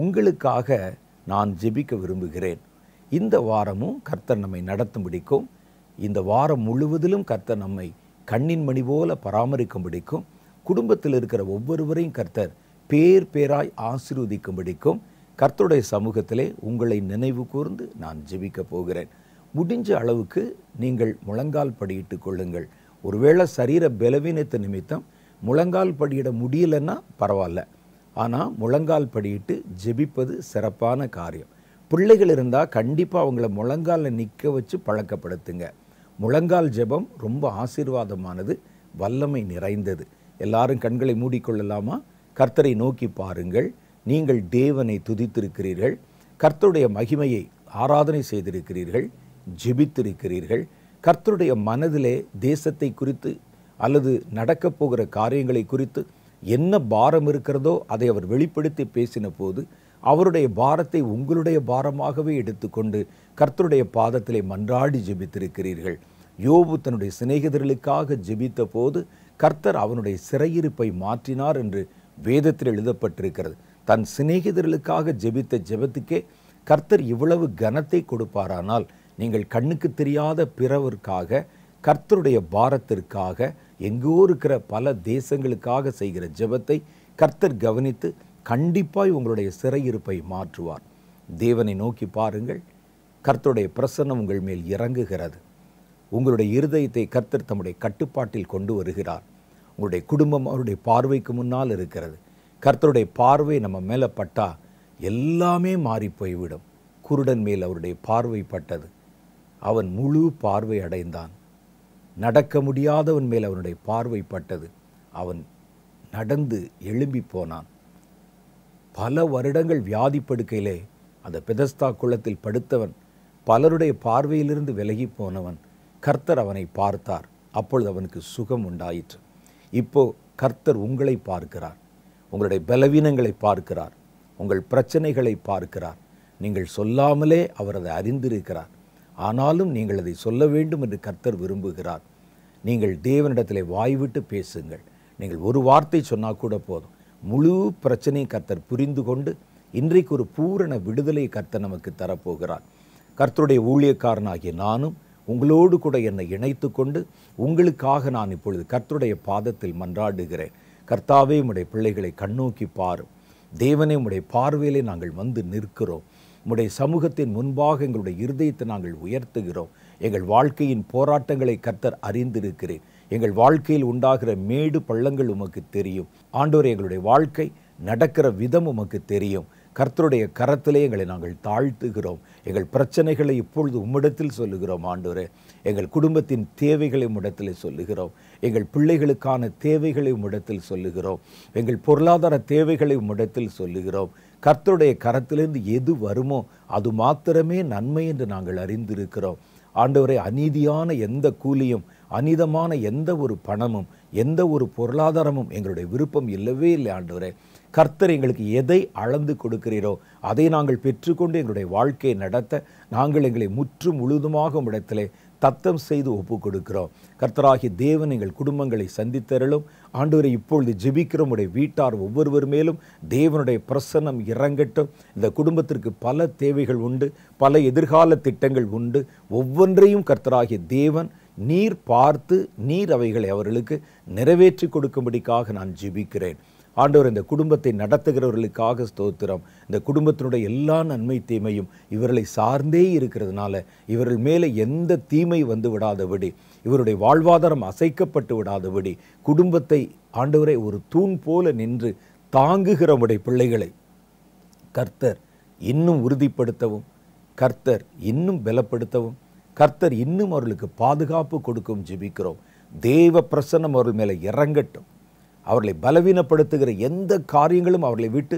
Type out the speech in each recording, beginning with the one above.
உங்களுக்காக நான் ஜெபிக்க விரும்புகிறேன் இந்த வாரமும் கர்த்தர் நம்மை நடத்தும் பிடிக்கும் இந்த வாரம் முழுவதிலும் கர்த்தர் நம்மை கண்ணின் மணி போல பராமரிக்கும் பிடிக்கும் குடும்பத்தில் இருக்கிற ஒவ்வொருவரையும் கர்த்தர் பேர் பேராய் ஆசீர்வதிக்கும் பிடிக்கும் கர்த்தருடைய சமூகத்திலே உங்களை நினைவு கூர்ந்து நான் ஜெபிக்க போகிறேன் முடிஞ்ச அளவுக்கு நீங்கள் முழங்கால் படியிட்டு கொள்ளுங்கள் ஒருவேளை சரீர பலவீனத்தை நிமித்தம் முழங்கால் படியிட முடியலன்னா பரவாயில்ல ஆனால் முழங்கால் படியிட்டு ஜெபிப்பது சிறப்பான காரியம் பிள்ளைகள் இருந்தால் கண்டிப்பாக அவங்கள முழங்காலில் நிற்க வச்சு பழக்கப்படுத்துங்க முழங்கால் ஜெபம் ரொம்ப ஆசீர்வாதமானது வல்லமை நிறைந்தது எல்லாரும் கண்களை மூடிக்கொள்ளலாமா கர்த்தரை நோக்கி பாருங்கள் நீங்கள் தேவனை துதித்திருக்கிறீர்கள் கர்த்தருடைய மகிமையை ஆராதனை செய்திருக்கிறீர்கள் ஜெபித்திருக்கிறீர்கள் கர்த்தருடைய மனதிலே தேசத்தை குறித்து அல்லது நடக்கப் போகிற காரியங்களை குறித்து என்ன பாரம் இருக்கிறதோ அதை அவர் வெளிப்படுத்தி பேசின போது அவருடைய பாரத்தை உங்களுடைய பாரமாகவே எடுத்துக்கொண்டு கர்த்தருடைய பாதத்திலே மன்றாடி ஜெபித்திருக்கிறீர்கள் யோபு தன்னுடைய சிநேகிதர்களுக்காக ஜெபித்த போது கர்த்தர் அவனுடைய சிறையிருப்பை மாற்றினார் என்று வேதத்தில் எழுதப்பட்டிருக்கிறது தன் சிநேகிதர்களுக்காக ஜெபித்த ஜெபத்துக்கே கர்த்தர் இவ்வளவு கனத்தை கொடுப்பாரானால் நீங்கள் கண்ணுக்கு தெரியாத பிறவிற்காக கர்த்தருடைய பாரத்திற்காக எங்கோ இருக்கிற பல தேசங்களுக்காக செய்கிற ஜெபத்தை கர்த்தர் கவனித்து கண்டிப்பாய் உங்களுடைய சிறையிருப்பை மாற்றுவார் தேவனை நோக்கி பாருங்கள் கர்த்தருடைய பிரசன்னம் உங்கள் மேல் இறங்குகிறது உங்களுடைய இருதயத்தை கர்த்தர் தம்முடைய கட்டுப்பாட்டில் கொண்டு வருகிறார் உங்களுடைய குடும்பம் அவருடைய பார்வைக்கு முன்னால் இருக்கிறது கர்த்தருடைய பார்வை நம்ம மேலே பட்டா எல்லாமே மாறி போய்விடும் குருடன் மேல் அவருடைய பார்வை பட்டது அவன் முழு பார்வை அடைந்தான் நடக்க முடியாதவன் மேல் அவனுடைய பார்வை பட்டது அவன் நடந்து எழும்பி போனான் பல வருடங்கள் வியாதி படுக்கையிலே அந்த பெதஸ்தா குளத்தில் படுத்தவன் பலருடைய பார்வையிலிருந்து விலகி போனவன் கர்த்தர் அவனை பார்த்தார் அப்பொழுது அவனுக்கு சுகம் உண்டாயிற்று இப்போ கர்த்தர் உங்களை பார்க்கிறார் உங்களுடைய பலவீனங்களை பார்க்கிறார் உங்கள் பிரச்சனைகளை பார்க்கிறார் நீங்கள் சொல்லாமலே அவர் அதை அறிந்திருக்கிறார் ஆனாலும் நீங்கள் அதை சொல்ல வேண்டும் என்று கர்த்தர் விரும்புகிறார் நீங்கள் தேவனிடத்தில் வாய்விட்டு பேசுங்கள் நீங்கள் ஒரு வார்த்தை சொன்னால் கூட போதும் முழு பிரச்சனையை கர்த்தர் புரிந்து கொண்டு இன்றைக்கு ஒரு பூரண விடுதலை கர்த்தர் நமக்கு தரப்போகிறார் கர்த்தருடைய ஊழியக்காரனாகிய நானும் உங்களோடு கூட என்னை இணைத்து கொண்டு உங்களுக்காக நான் இப்பொழுது கர்த்தருடைய பாதத்தில் மன்றாடுகிறேன் கர்த்தாவே உடைய பிள்ளைகளை கண்ணோக்கி பாரும் தேவனே உடைய பார்வையிலே நாங்கள் வந்து நிற்கிறோம் உம்முடைய சமூகத்தின் முன்பாக எங்களுடைய இருதயத்தை நாங்கள் உயர்த்துகிறோம் எங்கள் வாழ்க்கையின் போராட்டங்களை கர்த்தர் அறிந்திருக்கிறேன் எங்கள் வாழ்க்கையில் உண்டாகிற மேடு பள்ளங்கள் உமக்கு தெரியும் ஆண்டோர் எங்களுடைய வாழ்க்கை நடக்கிற விதம் உமக்கு தெரியும் கர்த்தருடைய கரத்திலே எங்களை நாங்கள் தாழ்த்துகிறோம் எங்கள் பிரச்சனைகளை இப்பொழுது உம்மிடத்தில் சொல்லுகிறோம் ஆண்டவரே எங்கள் குடும்பத்தின் தேவைகளை உம்மிடத்தில் சொல்லுகிறோம் எங்கள் பிள்ளைகளுக்கான தேவைகளை உம்மிடத்தில் சொல்லுகிறோம் எங்கள் பொருளாதார தேவைகளை உம்மிடத்தில் சொல்லுகிறோம் கர்த்தருடைய கரத்திலிருந்து எது வருமோ அது மாத்திரமே நன்மை என்று நாங்கள் அறிந்திருக்கிறோம் ஆண்டவரை அநீதியான எந்த கூலியும் அநீதமான எந்த ஒரு பணமும் எந்த ஒரு பொருளாதாரமும் எங்களுடைய விருப்பம் இல்லவே இல்லை ஆண்டவரே கர்த்தர் எங்களுக்கு எதை அளந்து கொடுக்கிறீரோ அதை நாங்கள் பெற்றுக்கொண்டு எங்களுடைய வாழ்க்கையை நடத்த நாங்கள் எங்களை முற்றும் முழுதுமாக இடத்திலே தத்தம் செய்து ஒப்பு கொடுக்கிறோம் கர்த்தராகி தேவன் எங்கள் குடும்பங்களை சந்தித்தருளும் ஆண்டவரை இப்பொழுது ஜெபிக்கிறோமுடைய உடைய வீட்டார் ஒவ்வொருவர் மேலும் தேவனுடைய பிரசன்னம் இறங்கட்டும் இந்த குடும்பத்திற்கு பல தேவைகள் உண்டு பல எதிர்கால திட்டங்கள் உண்டு ஒவ்வொன்றையும் கர்த்தராகிய தேவன் நீர் பார்த்து நீர் அவைகளை அவர்களுக்கு நிறைவேற்றி கொடுக்கும்படிக்காக நான் ஜெபிக்கிறேன் ஆண்டவர் இந்த குடும்பத்தை நடத்துகிறவர்களுக்காக ஸ்தோத்திரம் இந்த குடும்பத்தினுடைய எல்லா நன்மை தீமையும் இவர்களை சார்ந்தே இருக்கிறதுனால இவர்கள் மேலே எந்த தீமை வந்து விடாதபடி இவருடைய வாழ்வாதாரம் அசைக்கப்பட்டு விடாதபடி குடும்பத்தை ஆண்டவரை ஒரு தூண் போல நின்று தாங்குகிறவருடைய பிள்ளைகளை கர்த்தர் இன்னும் உறுதிப்படுத்தவும் கர்த்தர் இன்னும் பலப்படுத்தவும் கர்த்தர் இன்னும் அவர்களுக்கு பாதுகாப்பு கொடுக்கும் ஜெபிக்கிறோம் தேவ பிரசன்னம் அவர்கள் மேலே இறங்கட்டும் அவர்களை பலவீனப்படுத்துகிற எந்த காரியங்களும் அவர்களை விட்டு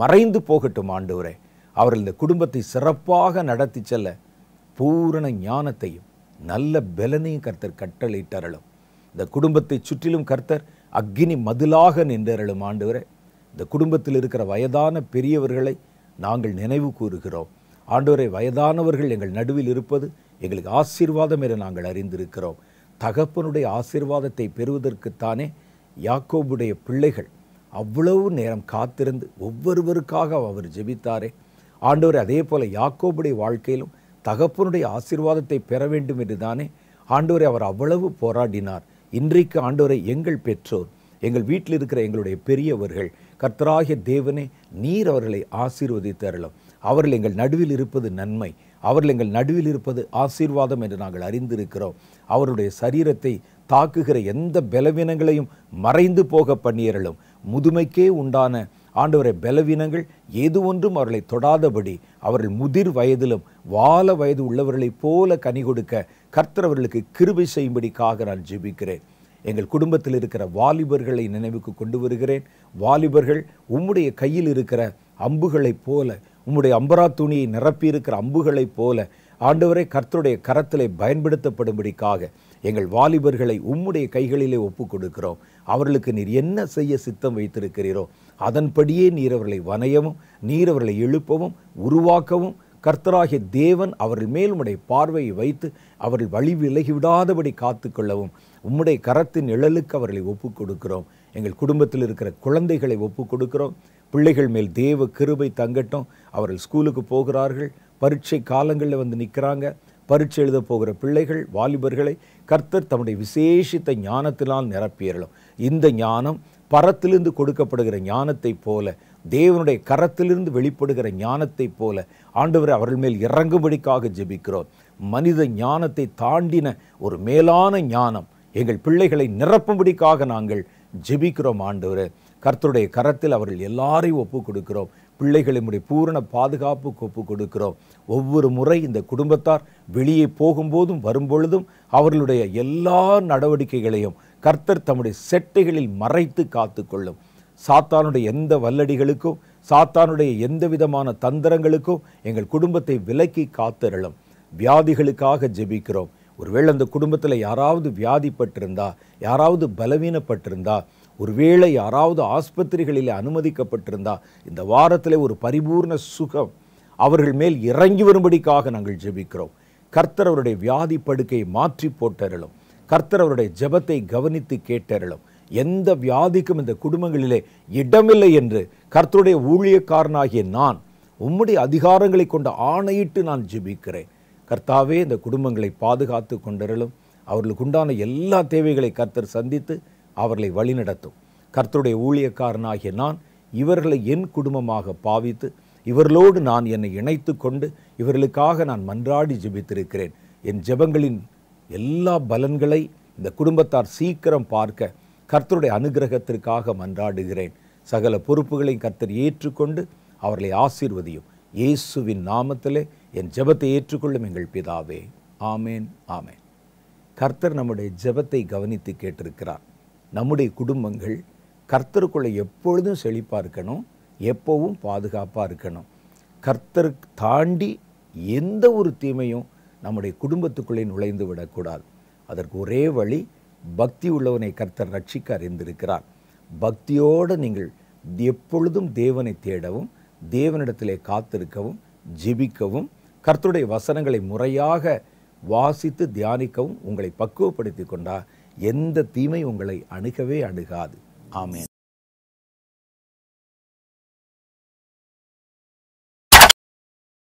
மறைந்து போகட்டும் ஆண்டவரே அவர்கள் இந்த குடும்பத்தை சிறப்பாக நடத்தி செல்ல பூரண ஞானத்தையும் நல்ல பலனையும் கர்த்தர் கட்டளையிட்டரலும் இந்த குடும்பத்தை சுற்றிலும் கர்த்தர் அக்னி மதிலாக நின்றரலும் ஆண்டவரே இந்த குடும்பத்தில் இருக்கிற வயதான பெரியவர்களை நாங்கள் நினைவு கூறுகிறோம் ஆண்டோரை வயதானவர்கள் எங்கள் நடுவில் இருப்பது எங்களுக்கு ஆசீர்வாதம் என நாங்கள் அறிந்திருக்கிறோம் தகப்பனுடைய ஆசீர்வாதத்தை பெறுவதற்குத்தானே யாக்கோபுடைய பிள்ளைகள் அவ்வளவு நேரம் காத்திருந்து ஒவ்வொருவருக்காக அவர் ஜெபித்தாரே ஆண்டவர் அதே போல யாக்கோபுடைய வாழ்க்கையிலும் தகப்பனுடைய ஆசிர்வாதத்தை பெற வேண்டும் என்று தானே அவர் அவ்வளவு போராடினார் இன்றைக்கு ஆண்டோரை எங்கள் பெற்றோர் எங்கள் வீட்டில் இருக்கிற எங்களுடைய பெரியவர்கள் கர்த்தராகிய தேவனே நீர் அவர்களை ஆசீர்வதித்தரலாம் அவர்கள் எங்கள் நடுவில் இருப்பது நன்மை அவர்கள் எங்கள் நடுவில் இருப்பது ஆசீர்வாதம் என்று நாங்கள் அறிந்திருக்கிறோம் அவருடைய சரீரத்தை தாக்குகிற எந்த பலவீனங்களையும் மறைந்து போக பண்ணியர்களும் முதுமைக்கே உண்டான ஆண்டவரை பலவீனங்கள் எது ஒன்றும் அவர்களை தொடாதபடி அவர்கள் முதிர் வயதிலும் வால வயது உள்ளவர்களைப் போல கனி கொடுக்க கர்த்தரவர்களுக்கு கிருபை செய்யும்படிக்காக நான் ஜெபிக்கிறேன் எங்கள் குடும்பத்தில் இருக்கிற வாலிபர்களை நினைவுக்கு கொண்டு வருகிறேன் வாலிபர்கள் உம்முடைய கையில் இருக்கிற அம்புகளைப் போல உம்முடைய அம்பரா துணியை நிரப்பியிருக்கிற அம்புகளைப் போல ஆண்டவரை கர்த்தருடைய கரத்திலே பயன்படுத்தப்படும்படிக்காக எங்கள் வாலிபர்களை உம்முடைய கைகளிலே ஒப்புக் கொடுக்கிறோம் அவர்களுக்கு நீர் என்ன செய்ய சித்தம் வைத்திருக்கிறீரோ அதன்படியே நீர் அவர்களை வனையவும் நீர் அவர்களை எழுப்பவும் உருவாக்கவும் கர்த்தராகிய தேவன் அவர்கள் மேல் உடைய பார்வையை வைத்து அவர்கள் வழி விலகி விடாதபடி காத்து கொள்ளவும் உம்முடைய கரத்தின் நிழலுக்கு அவர்களை ஒப்புக் கொடுக்கிறோம் எங்கள் குடும்பத்தில் இருக்கிற குழந்தைகளை ஒப்புக் கொடுக்கிறோம் பிள்ளைகள் மேல் தேவ கிருபை தங்கட்டும் அவர்கள் ஸ்கூலுக்கு போகிறார்கள் பரீட்சை காலங்களில் வந்து நிற்கிறாங்க பரீட்சை எழுத போகிற பிள்ளைகள் வாலிபர்களை கர்த்தர் தம்முடைய விசேஷித்த ஞானத்தினால் நிரப்பியறலும் இந்த ஞானம் பரத்திலிருந்து கொடுக்கப்படுகிற ஞானத்தைப் போல தேவனுடைய கரத்திலிருந்து வெளிப்படுகிற ஞானத்தைப் போல ஆண்டவர் அவர்கள் மேல் இறங்கும்படிக்காக ஜெபிக்கிறோம் மனித ஞானத்தை தாண்டின ஒரு மேலான ஞானம் எங்கள் பிள்ளைகளை நிரப்பும்படிக்காக நாங்கள் ஜெபிக்கிறோம் ஆண்டவர் கர்த்தருடைய கரத்தில் அவர்கள் எல்லாரையும் ஒப்பு கொடுக்கிறோம் பிள்ளைகளுடைய பூரண பாதுகாப்பு கொப்பு கொடுக்கிறோம் ஒவ்வொரு முறை இந்த குடும்பத்தார் வெளியே போகும்போதும் வரும்பொழுதும் அவர்களுடைய எல்லா நடவடிக்கைகளையும் கர்த்தர் தம்முடைய செட்டைகளில் மறைத்து காத்துக்கொள்ளும் சாத்தானுடைய எந்த வல்லடிகளுக்கும் சாத்தானுடைய எந்த விதமான தந்திரங்களுக்கும் எங்கள் குடும்பத்தை விலக்கி காத்திரளும் வியாதிகளுக்காக ஜெபிக்கிறோம் ஒருவேளை அந்த குடும்பத்தில் யாராவது வியாதிப்பட்டிருந்தா யாராவது பலவீனப்பட்டிருந்தா ஒருவேளை யாராவது ஆஸ்பத்திரிகளில் அனுமதிக்கப்பட்டிருந்தா இந்த வாரத்தில் ஒரு பரிபூர்ண சுகம் அவர்கள் மேல் இறங்கி வரும்படிக்காக நாங்கள் ஜெபிக்கிறோம் கர்த்தர் அவருடைய வியாதி படுக்கையை மாற்றி போட்டறலும் கர்த்தர் அவருடைய ஜபத்தை கவனித்து கேட்டறலும் எந்த வியாதிக்கும் இந்த குடும்பங்களிலே இடமில்லை என்று கர்த்தருடைய ஊழியக்காரனாகிய நான் உம்முடைய அதிகாரங்களை கொண்ட ஆணையிட்டு நான் ஜெபிக்கிறேன் கர்த்தாவே இந்த குடும்பங்களை பாதுகாத்து கொண்டிருளும் அவர்களுக்கு உண்டான எல்லா தேவைகளை கர்த்தர் சந்தித்து அவர்களை வழிநடத்தும் கர்த்தருடைய ஊழியக்காரனாகிய நான் இவர்களை என் குடும்பமாக பாவித்து இவர்களோடு நான் என்னை இணைத்து கொண்டு இவர்களுக்காக நான் மன்றாடி ஜெபித்திருக்கிறேன் என் ஜெபங்களின் எல்லா பலன்களை இந்த குடும்பத்தார் சீக்கிரம் பார்க்க கர்த்தருடைய அனுகிரகத்திற்காக மன்றாடுகிறேன் சகல பொறுப்புகளையும் கர்த்தர் ஏற்றுக்கொண்டு அவர்களை ஆசீர்வதியும் இயேசுவின் நாமத்திலே என் ஜெபத்தை ஏற்றுக்கொள்ளும் எங்கள் பிதாவே ஆமேன் ஆமேன் கர்த்தர் நம்முடைய ஜெபத்தை கவனித்து கேட்டிருக்கிறார் நம்முடைய குடும்பங்கள் கர்த்தருக்குள்ளே எப்பொழுதும் செழிப்பாக இருக்கணும் எப்போவும் பாதுகாப்பாக இருக்கணும் கர்த்தருக்கு தாண்டி எந்த ஒரு தீமையும் நம்முடைய குடும்பத்துக்குள்ளே நுழைந்து விடக்கூடாது அதற்கு ஒரே வழி பக்தி உள்ளவனை கர்த்தர் ரட்சிக்க அறிந்திருக்கிறார் பக்தியோடு நீங்கள் எப்பொழுதும் தேவனை தேடவும் தேவனிடத்திலே காத்திருக்கவும் ஜிபிக்கவும் கர்த்தருடைய வசனங்களை முறையாக வாசித்து தியானிக்கவும் உங்களை பக்குவப்படுத்தி கொண்டால் எந்த தீமை உங்களை அணுகவே அணுகாது ஆமே